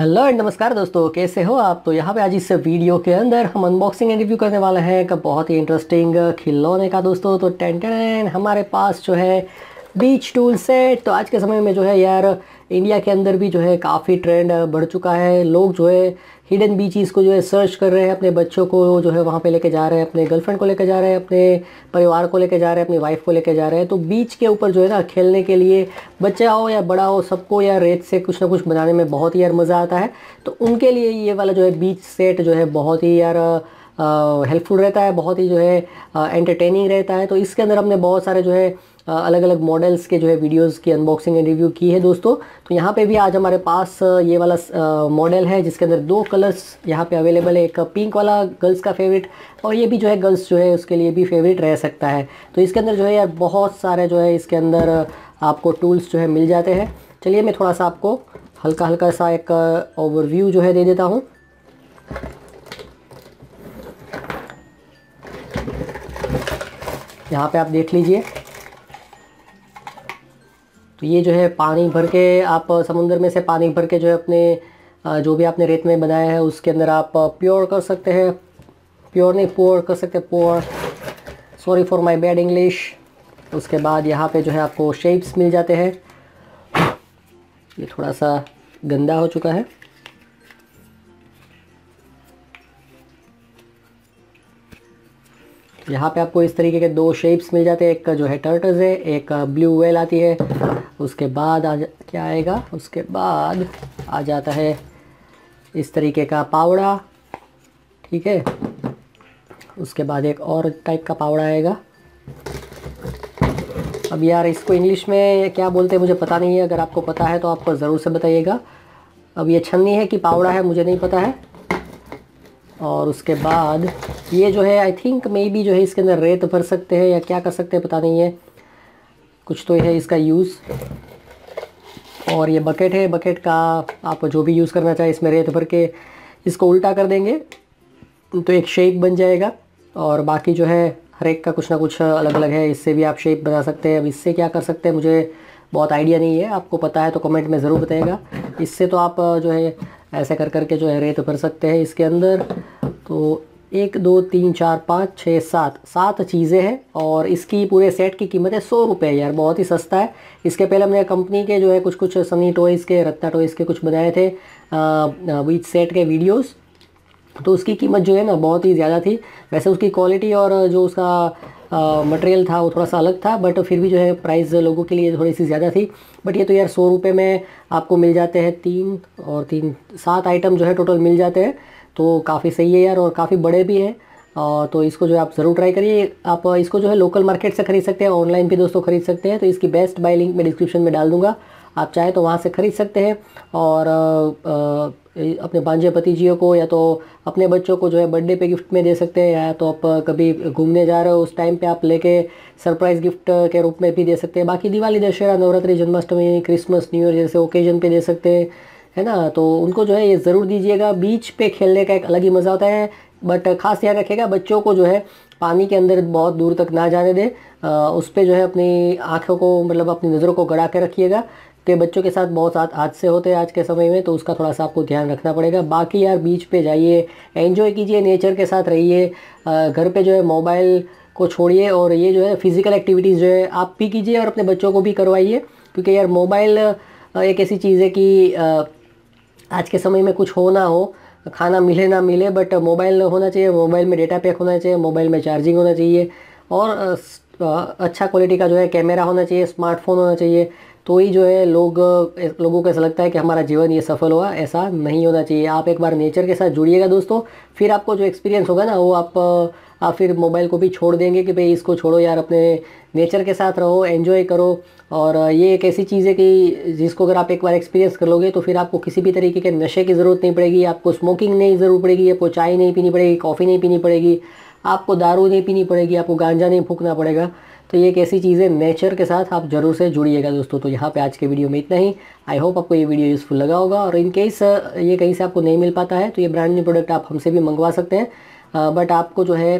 hello and नमस्कार दोस्तों कैसे हो आप तो यहाँ पे आज इस वीडियो के अंदर हम अनबॉक्सिंग एंड रिव्यू करने वाले हैं एक बहुत ही इंटरेस्टिंग खिलौने का दोस्तों तो टेंटेन हमारे पास जो है बीच टूल सेट तो आज के समय में जो है यार इंडिया के अंदर भी जो है काफ़ी ट्रेंड बढ़ चुका है लोग जो है हिडन बीचीज़ को जो है सर्च कर रहे हैं अपने बच्चों को जो है वहाँ पे लेके जा रहे हैं अपने गर्लफ्रेंड को लेके जा रहे हैं अपने परिवार को लेके जा रहे हैं अपनी वाइफ को लेके जा रहे हैं तो बीच के ऊपर जो है ना खेलने के लिए बच्चा हो या बड़ा हो सबको या रेत से कुछ ना कुछ बनाने में बहुत ही यार मज़ा आता है तो उनके लिए ये वाला जो है बीच सेट जो है बहुत ही यार हेल्पफुल रहता है बहुत ही जो है एंटरटेनिंग रहता है तो इसके अंदर हमने बहुत सारे जो है अलग अलग मॉडल्स के जो है वीडियोस की अनबॉक्सिंग एंड रिव्यू की है दोस्तों तो यहाँ पे भी आज हमारे पास ये वाला मॉडल है जिसके अंदर दो कलर्स यहाँ पे अवेलेबल है एक पिंक वाला गर्ल्स का फेवरेट और ये भी जो है गर्ल्स जो है उसके लिए भी फेवरेट रह सकता है तो इसके अंदर जो है यार बहुत सारे जो है इसके अंदर आपको टूल्स जो है मिल जाते हैं चलिए मैं थोड़ा सा आपको हल्का हल्का सा एक ओवरव्यू जो है दे देता हूँ यहाँ पे आप देख लीजिए तो ये जो है पानी भर के आप समुंदर में से पानी भर के जो है अपने जो भी आपने रेत में बनाया है उसके अंदर आप प्योर कर सकते हैं प्योर नहीं प्योर कर सकते poor sorry for my bad English उसके बाद यहाँ पे जो है आपको शेप्स मिल जाते हैं ये थोड़ा सा गंदा हो चुका है यहाँ पे आपको इस तरीके के दो शेप्स मिल जाते हैं एक जो है टर्टल्स है एक ब्लू वेल आती है उसके बाद आ जा क्या आएगा उसके बाद आ जाता है इस तरीके का पावड़ा ठीक है उसके बाद एक और टाइप का पावड़ा आएगा अब यार इसको इंग्लिश में क्या बोलते हैं मुझे पता नहीं है अगर आपको पता है तो आप ज़रूर से बताइएगा अब ये छन्नी है कि पावड़ा है मुझे नहीं पता है और उसके बाद ये जो है आई थिंक मे बी जो है इसके अंदर रेत भर सकते हैं या क्या कर सकते हैं पता नहीं है कुछ तो है इसका यूज़ और ये बकेट है बकेट का आप जो भी यूज़ करना चाहिए इसमें रेत भर के इसको उल्टा कर देंगे तो एक शेप बन जाएगा और बाकी जो है हर एक का कुछ ना कुछ अलग अलग है इससे भी आप शेप बना सकते हैं अब इससे क्या कर सकते हैं मुझे बहुत आइडिया नहीं है आपको पता है तो कमेंट में ज़रूर बताएगा इससे तो आप जो है ऐसे कर करके जो है रेत भर सकते हैं इसके अंदर तो एक दो तीन चार पाँच छः सात सात चीज़ें हैं और इसकी पूरे सेट की कीमत है सौ रुपये यार बहुत ही सस्ता है इसके पहले हमने कंपनी के जो है कुछ कुछ सनी टॉयज़ के रत्ता टॉयज़ के कुछ बनाए थे वीच सेट के वीडियोस तो उसकी कीमत जो है ना बहुत ही ज़्यादा थी वैसे उसकी क्वालिटी और जो उसका मटेरियल था वो थोड़ा सा अलग था बट फिर भी जो है प्राइस लोगों के लिए थोड़ी सी ज़्यादा थी बट ये तो यार सौ रुपये में आपको मिल जाते हैं तीन और तीन सात आइटम जो है टोटल मिल जाते हैं तो काफ़ी सही है यार और काफ़ी बड़े भी हैं तो इसको जो है आप ज़रूर ट्राई करिए आप इसको जो है लोकल मार्केट से खरीद सकते हैं ऑनलाइन भी दोस्तों खरीद सकते हैं तो इसकी बेस्ट बाय लिंक मैं डिस्क्रिप्शन में डाल दूँगा आप चाहें तो वहाँ से ख़रीद सकते हैं और अपने बांझे भतीजियों को या तो अपने बच्चों को जो है बर्थडे पे गिफ्ट में दे सकते हैं या तो आप कभी घूमने जा रहे हो उस टाइम पे आप लेके सरप्राइज़ गिफ्ट के रूप में भी दे सकते हैं बाकी Diwali Dussehra Navratri Janmashtami Christmas new year जैसे ओकेजन पर दे सकते हैं है ना तो उनको जो है ये ज़रूर दीजिएगा बीच पे खेलने का एक अलग ही मज़ा होता है बट खास ध्यान रखेगा बच्चों को जो है पानी के अंदर बहुत दूर तक ना जाने दें उस पर जो है अपनी आँखों को मतलब अपनी नज़रों को गड़ा के रखिएगा तो ये बच्चों के साथ बहुत साथ आज से होते हैं आज के समय में तो उसका थोड़ा सा आपको ध्यान रखना पड़ेगा बाकी यार बीच पे जाइए एंजॉय कीजिए नेचर के साथ रहिए घर पे जो है मोबाइल को छोड़िए और ये जो है फिज़िकल एक्टिविटीज़ जो है आप भी कीजिए और अपने बच्चों को भी करवाइए क्योंकि यार मोबाइल एक ऐसी चीज़ है कि आज के समय में कुछ हो ना हो खाना मिले ना मिले बट मोबाइल होना चाहिए मोबाइल में डेटा पैक होना चाहिए मोबाइल में चार्जिंग होना चाहिए और अच्छा क्वालिटी का जो है कैमरा होना चाहिए स्मार्टफोन होना चाहिए तो ही जो है लोग लोगों को ऐसा लगता है कि हमारा जीवन ये सफल हुआ ऐसा नहीं होना चाहिए आप एक बार नेचर के साथ जुड़िएगा दोस्तों फिर आपको जो एक्सपीरियंस होगा ना वो आप आप फिर मोबाइल को भी छोड़ देंगे कि भाई इसको छोड़ो यार अपने नेचर के साथ रहो एन्जॉय करो और ये एक ऐसी चीज़ है कि जिसको अगर आप एक बार एक्सपीरियंस कर लोगे तो फिर आपको किसी भी तरीके के नशे की ज़रूरत नहीं पड़ेगी आपको स्मोकिंग नहीं ज़रूरत पड़ेगी आपको चाय नहीं पीनी पड़ेगी कॉफ़ी नहीं पीनी पड़ेगी आपको दारू नहीं पीनी पड़ेगी आपको गांजा नहीं फूकना पड़ेगा तो ये एक ऐसी चीज़ है नेचर के साथ आप जरूर से जुड़िएगा दोस्तों तो यहाँ पे आज के वीडियो में इतना ही आई होप आपको ये वीडियो यूज़फुल लगा होगा और इन केस ये कहीं से आपको नहीं मिल पाता है तो ये ब्रांड न्यू प्रोडक्ट आप हमसे भी मंगवा सकते हैं बट आपको जो है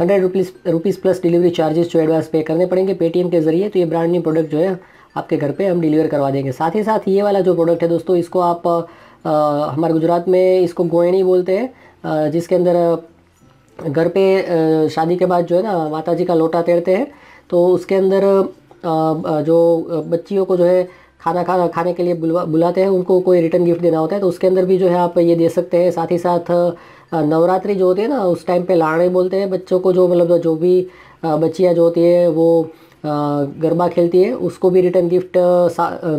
hundred rupees rupees plus delivery charges जो एडवांस पे करने पड़ेंगे पेटीएम के ज़रिए तो ये ब्रांड न्यू प्रोडक्ट जो है आपके घर पर हम डिलीवर करवा देंगे साथ ही साथ ये वाला जो प्रोडक्ट है दोस्तों इसको आप हमारे गुजरात में इसको गोयणी बोलते हैं जिसके अंदर घर पे शादी के बाद जो है ना माता जी का लोटा तैरते हैं तो उसके अंदर जो बच्चियों को जो है खाना खाना खाने के लिए बुलवा बुलाते हैं उनको कोई रिटर्न गिफ्ट देना होता है तो उसके अंदर भी जो है आप ये दे सकते हैं साथ ही साथ नवरात्रि जो होती है ना उस टाइम पे लाड़े बोलते हैं बच्चों को जो मतलब जो भी बच्चियाँ जो होती है वो गरबा खेलती है उसको भी रिटर्न गिफ्ट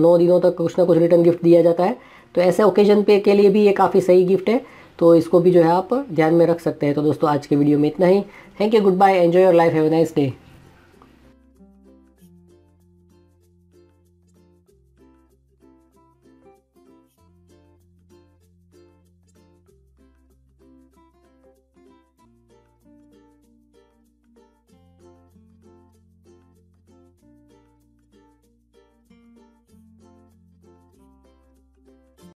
नौ दिनों तक कुछ ना कुछ रिटर्न गिफ्ट दिया जाता है तो ऐसे ओकेजन पे के लिए भी ये काफ़ी सही गिफ्ट है तो इसको भी जो है आप ध्यान में रख सकते हैं तो दोस्तों आज के वीडियो में इतना ही thank you good bye enjoy your life have nice day